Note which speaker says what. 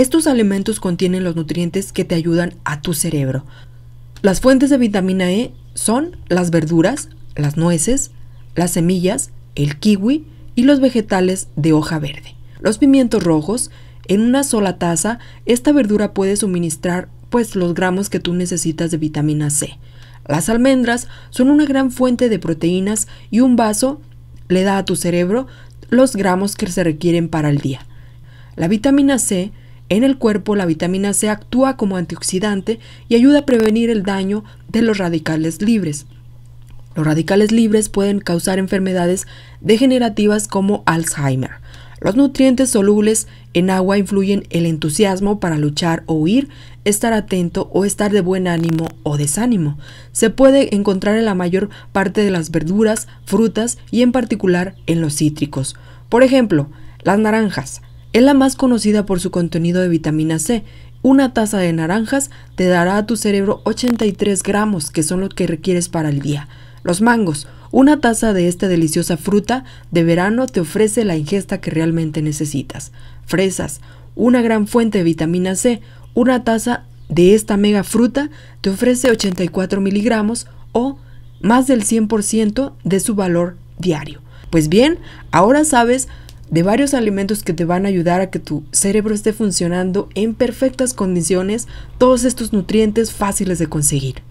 Speaker 1: Estos alimentos contienen los nutrientes que te ayudan a tu cerebro. Las fuentes de vitamina E son las verduras, las nueces, las semillas, el kiwi y los vegetales de hoja verde. Los pimientos rojos, en una sola taza, esta verdura puede suministrar pues los gramos que tú necesitas de vitamina C. Las almendras son una gran fuente de proteínas y un vaso le da a tu cerebro los gramos que se requieren para el día. La vitamina C en el cuerpo, la vitamina C actúa como antioxidante y ayuda a prevenir el daño de los radicales libres. Los radicales libres pueden causar enfermedades degenerativas como Alzheimer. Los nutrientes solubles en agua influyen el entusiasmo para luchar o huir, estar atento o estar de buen ánimo o desánimo. Se puede encontrar en la mayor parte de las verduras, frutas y en particular en los cítricos. Por ejemplo, las naranjas, es la más conocida por su contenido de vitamina C. Una taza de naranjas te dará a tu cerebro 83 gramos, que son lo que requieres para el día. Los mangos. Una taza de esta deliciosa fruta de verano te ofrece la ingesta que realmente necesitas. Fresas. Una gran fuente de vitamina C. Una taza de esta mega fruta te ofrece 84 miligramos o más del 100% de su valor diario. Pues bien, ahora sabes de varios alimentos que te van a ayudar a que tu cerebro esté funcionando en perfectas condiciones, todos estos nutrientes fáciles de conseguir.